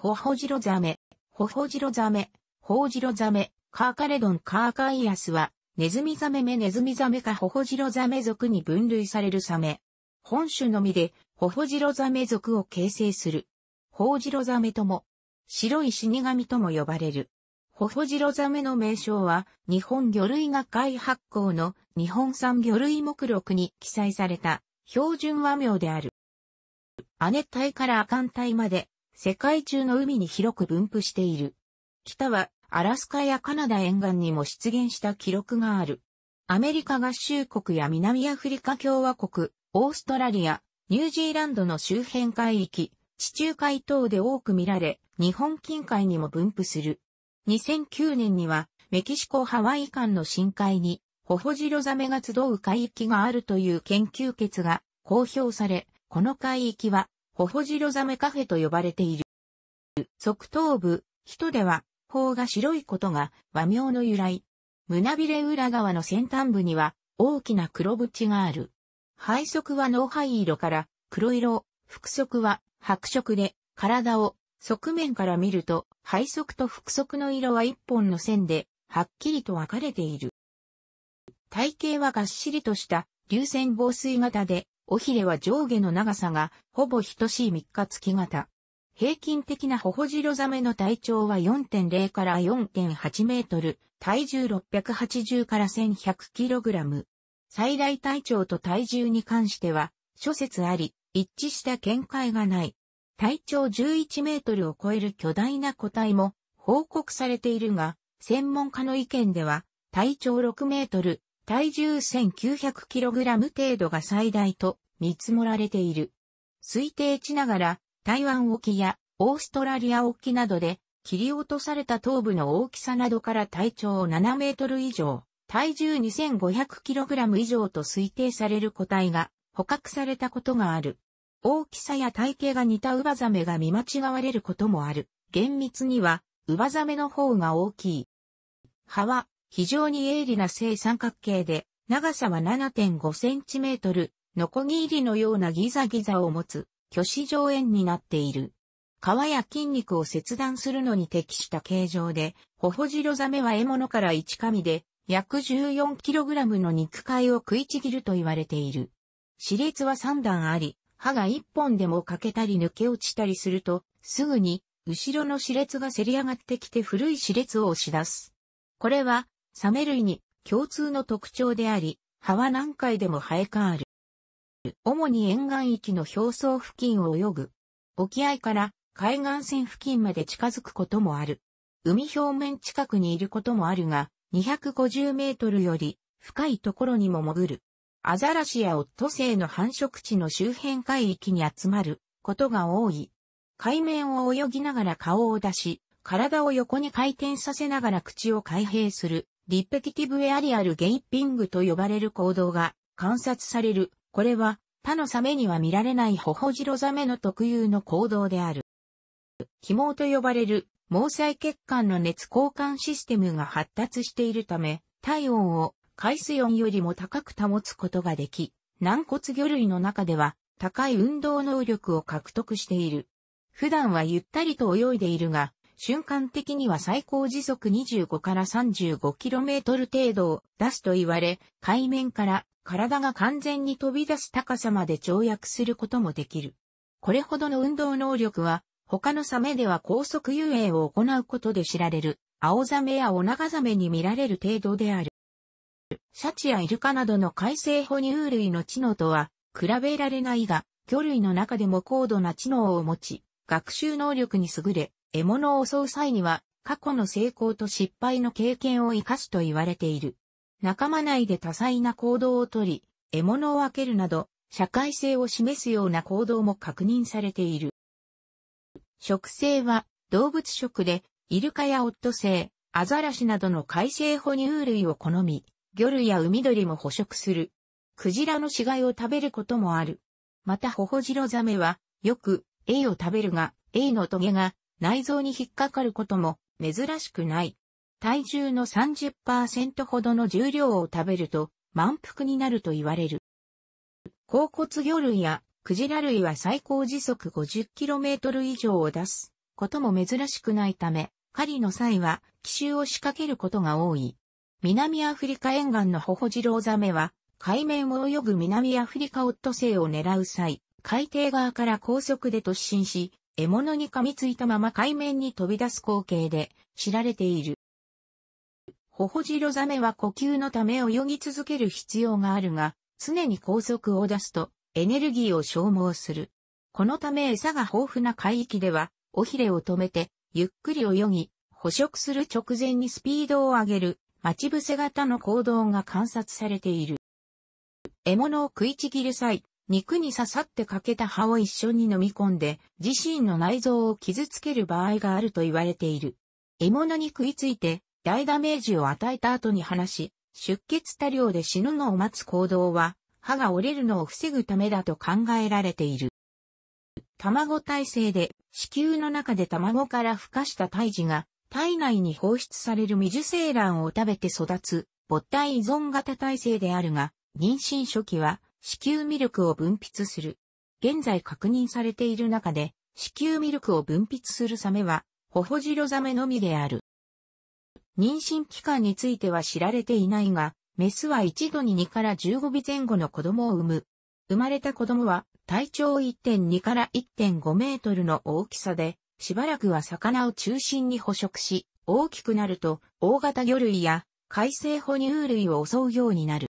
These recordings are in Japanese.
ホホジロザメ、ホホジロザメ、ホホジロザメ、カーカレドンカーカイアスは、ネズミザメメネズミザメかホホジロザメ属に分類されるサメ。本種のみで、ホホジロザメ属を形成する。ホホジロザメとも、白い死神とも呼ばれる。ホホジロザメの名称は、日本魚類学会発行の日本産魚類目録に記載された標準和名である。亜熱帯から亜寒帯まで世界中の海に広く分布している。北はアラスカやカナダ沿岸にも出現した記録がある。アメリカ合衆国や南アフリカ共和国、オーストラリア、ニュージーランドの周辺海域、地中海等で多く見られ、日本近海にも分布する。2009年には、メキシコハワイ間の深海に、ホホジロザメが集う海域があるという研究結が公表され、この海域はホホジロザメカフェと呼ばれている。側頭部、人では、頬が白いことが和名の由来。胸びれ裏側の先端部には大きな黒縁がある。背側は脳灰色から黒色、腹側は白色で、体を側面から見ると、背側と腹側の色は一本の線で、はっきりと分かれている。体型はがっしりとした流線防水型で、尾ひれは上下の長さがほぼ等しい3日月型。平均的なホホジロザメの体長は4.0から4.8メートル、体重680から1100キログラム。最大体長と体重に関しては、諸説あり、一致した見解がない。体長11メートルを超える巨大な個体も報告されているが、専門家の意見では、体長6メートル、体重 1900kg 程度が最大と見積もられている。推定値ながら、台湾沖やオーストラリア沖などで切り落とされた頭部の大きさなどから体長7メートル以上、体重 2500kg 以上と推定される個体が捕獲されたことがある。大きさや体型が似たウバザメが見間違われることもある。厳密には、ウバザメの方が大きい。葉は非常に鋭利な正三角形で、長さは7.5センチメートル、ノコギリのようなギザギザを持つ、巨子状円になっている。皮や筋肉を切断するのに適した形状で、ホホジロザメは獲物から1紙で、約 14kg の肉塊を食いちぎると言われている。歯列は3段あり、歯が1本でも欠けたり抜け落ちたりすると、すぐに、後ろの歯列がせり上がってきて古い歯列を押し出す。これは、サメ類に共通の特徴であり、葉は何回でも生え変わる。主に沿岸域の表層付近を泳ぐ。沖合から海岸線付近まで近づくこともある。海表面近くにいることもあるが、250メートルより深いところにも潜る。アザラシやオットセイの繁殖地の周辺海域に集まることが多い。海面を泳ぎながら顔を出し、体を横に回転させながら口を開閉するリペティティブエアリアルゲイッピングと呼ばれる行動が観察される。これは他のサメには見られないホホジロザメの特有の行動である。紐と呼ばれる毛細血管の熱交換システムが発達しているため、体温を海水温よりも高く保つことができ、軟骨魚類の中では高い運動能力を獲得している。普段はゆったりと泳いでいるが、瞬間的には最高時速25から 35km 程度を出すと言われ、海面から体が完全に飛び出す高さまで跳躍することもできる。これほどの運動能力は、他のサメでは高速遊泳を行うことで知られる、青ザメやオナガザメに見られる程度である。シャチやイルカなどの海生哺乳類の知能とは比べられないが、魚類の中でも高度な知能を持ち、学習能力に優れ、獲物を襲う際には、過去の成功と失敗の経験を活かすと言われている。仲間内で多彩な行動をとり、獲物を分けるなど、社会性を示すような行動も確認されている。食性は動物食で、イルカやオットセイ、アザラシなどの海生哺乳類を好み、魚類や海鳥も捕食する。クジラの死骸を食べることもある。またホホジロザメは、よく、エイを食べるが、エイのトゲが内臓に引っかかることも珍しくない。体重の30%ほどの重量を食べると満腹になると言われる。甲骨魚類やクジラ類は最高時速 50km 以上を出すことも珍しくないため、狩りの際は奇襲を仕掛けることが多い。南アフリカ沿岸のホホジロウザメは海面を泳ぐ南アフリカオットセイを狙う際、海底側から高速で突進し、獲物に噛みついたまま海面に飛び出す光景で知られている。ホホジロザメは呼吸のため泳ぎ続ける必要があるが、常に高速を出すとエネルギーを消耗する。このため餌が豊富な海域では、尾ひれを止めて、ゆっくり泳ぎ、捕食する直前にスピードを上げる、待ち伏せ型の行動が観察されている。獲物を食いちぎる際、肉に刺さって欠けた葉を一緒に飲み込んで、自身の内臓を傷つける場合があると言われている。獲物に食いついて、大ダメージを与えた後に話し、出血多量で死ぬのを待つ行動は、歯が折れるのを防ぐためだと考えられている。卵耐性で、子宮の中で卵から孵化した胎児が、体内に放出される未受精卵を食べて育つ、母体依存型体制であるが、妊娠初期は、子宮ミルクを分泌する。現在確認されている中で、子宮ミルクを分泌するサメは、ホホジロザメのみである。妊娠期間については知られていないが、メスは一度に2から15尾前後の子供を産む。生まれた子供は体長1.2から1.5メートルの大きさで、しばらくは魚を中心に捕食し、大きくなると大型魚類や海生哺乳類を襲うようになる。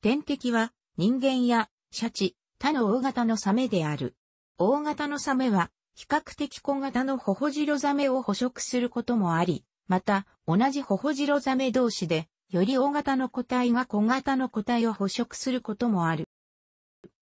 天敵は人間やシャチ、他の大型のサメである。大型のサメは、比較的小型のホホジロザメを捕食することもあり、また、同じホホジロザメ同士で、より大型の個体が小型の個体を捕食することもある。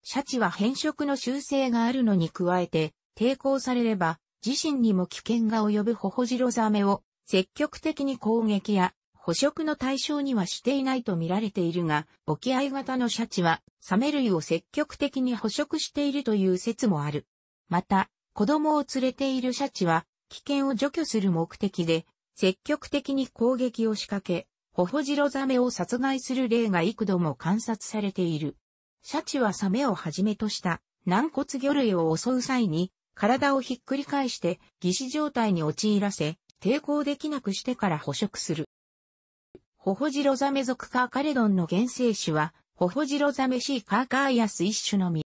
シャチは変色の習性があるのに加えて、抵抗されれば、自身にも危険が及ぶホホジロザメを、積極的に攻撃や捕食の対象にはしていないと見られているが、沖合型のシャチは、サメ類を積極的に捕食しているという説もある。また、子供を連れているシャチは、危険を除去する目的で、積極的に攻撃を仕掛け、ホホジロザメを殺害する例が幾度も観察されている。シャチはサメをはじめとした軟骨魚類を襲う際に、体をひっくり返して、疑似状態に陥らせ、抵抗できなくしてから捕食する。ホホジロザメ属カーカレドンの原生種は、ホホジロザメシーカーカーヤス一種のみ。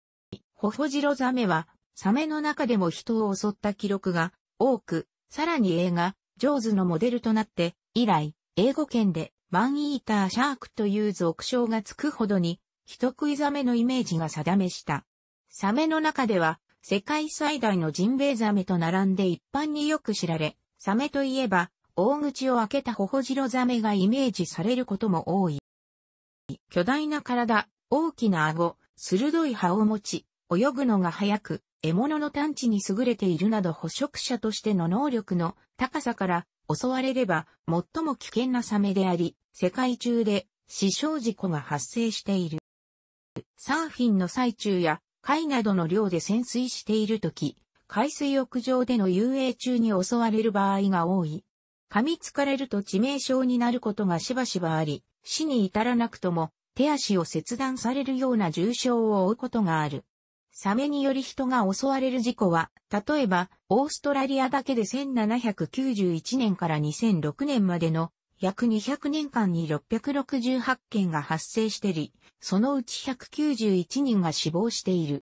ホホジロザメは、サメの中でも人を襲った記録が多く、さらに映画、ジョーズのモデルとなって、以来、英語圏で、マンイーターシャークという俗称がつくほどに、人食いザメのイメージが定めした。サメの中では、世界最大のジンベエザメと並んで一般によく知られ、サメといえば、大口を開けた頬白ザメがイメージされることも多い。巨大な体、大きな顎、鋭い歯を持ち、泳ぐのが早く、獲物の探知に優れているなど捕食者としての能力の高さから襲われれば最も危険なサメであり、世界中で死傷事故が発生している。サーフィンの最中や貝などの量で潜水しているとき、海水浴場での遊泳中に襲われる場合が多い。噛みつかれると致命傷になることがしばしばあり、死に至らなくとも手足を切断されるような重傷を負うことがある。サメにより人が襲われる事故は、例えば、オーストラリアだけで1791年から2006年までの約200年間に668件が発生してり、そのうち191人が死亡している。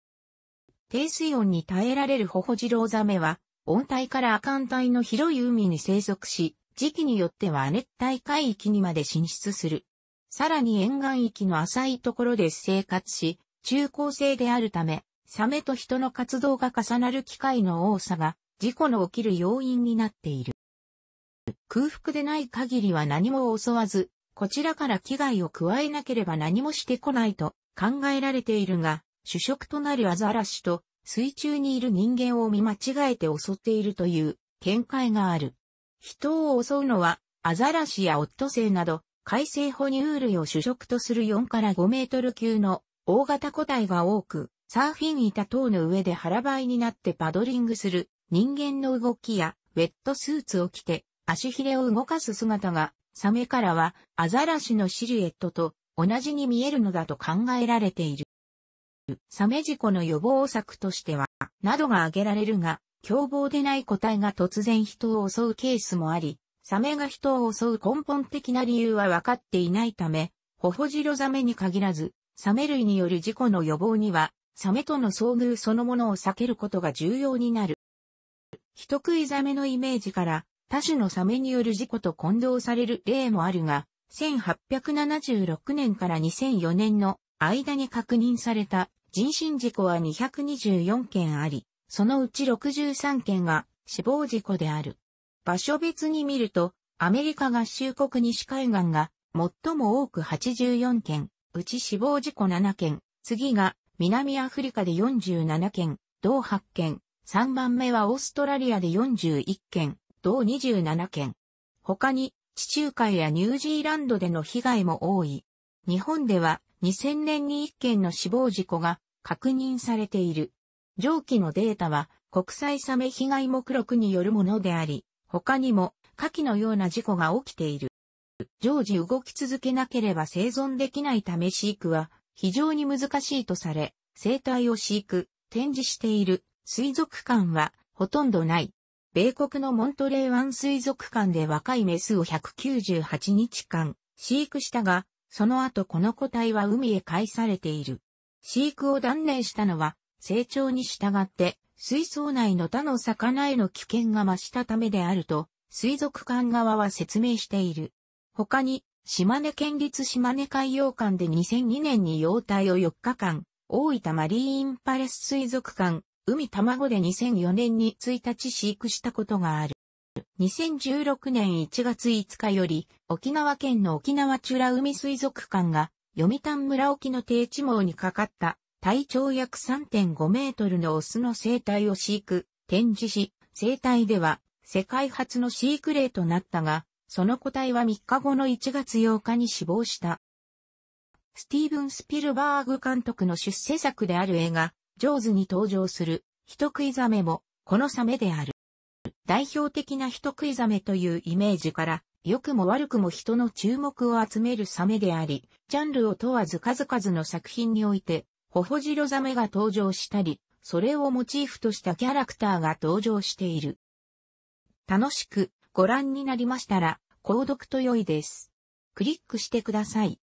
低水温に耐えられるホホジロウザメは、温帯から亜寒帯の広い海に生息し、時期によっては熱帯海域にまで進出する。さらに沿岸域の浅いところで生活し、中高生であるため、サメと人の活動が重なる機会の多さが、事故の起きる要因になっている。空腹でない限りは何も襲わず、こちらから危害を加えなければ何もしてこないと考えられているが、主食となるアザラシと水中にいる人間を見間違えて襲っているという見解がある。人を襲うのはアザラシやオットセイなど海生哺乳類を主食とする4から5メートル級の大型個体が多く、サーフィン板等の上で腹ばいになってパドリングする人間の動きやウェットスーツを着て足ひれを動かす姿がサメからはアザラシのシルエットと同じに見えるのだと考えられている。サメ事故の予防策としては、などが挙げられるが、凶暴でない個体が突然人を襲うケースもあり、サメが人を襲う根本的な理由は分かっていないため、ホホジロザメに限らず、サメ類による事故の予防には、サメとの遭遇そのものを避けることが重要になる。人食いザメのイメージから、他種のサメによる事故と混同される例もあるが、1876年から2004年の間に確認された人身事故は224件あり、そのうち63件が死亡事故である。場所別に見ると、アメリカ合衆国西海岸が最も多く84件、うち死亡事故7件、次が南アフリカで47件、同8件、3番目はオーストラリアで41件、同27件。他に地中海やニュージーランドでの被害も多い。日本では2000年に1件の死亡事故が確認されている。上記のデータは国際サメ被害目録によるものであり、他にも下記のような事故が起きている。常時動き続けなければ生存できないため飼育は非常に難しいとされ、生態を飼育、展示している水族館はほとんどない。米国のモントレー湾水族館で若いメスを198日間飼育したが、その後この個体は海へ返されている。飼育を断念したのは、成長に従って、水槽内の他の魚への危険が増したためであると、水族館側は説明している。他に、島根県立島根海洋館で2002年に幼体を4日間、大分マリーンパレス水族館、海卵で2004年に1日飼育したことがある。2016年1月5日より、沖縄県の沖縄ュラ海水族館が、読谷村沖の低地網にかかった、体長約3.5メートルのオスの生態を飼育、展示し、生態では、世界初の飼育例となったが、その個体は3日後の1月8日に死亡した。スティーブン・スピルバーグ監督の出世作である映画、ジョーズに登場する、人食いザメも、このサメである。代表的な人食いザメというイメージから、良くも悪くも人の注目を集めるサメであり、ジャンルを問わず数々の作品において、ホホジロザメが登場したり、それをモチーフとしたキャラクターが登場している。楽しくご覧になりましたら、購読と良いです。クリックしてください。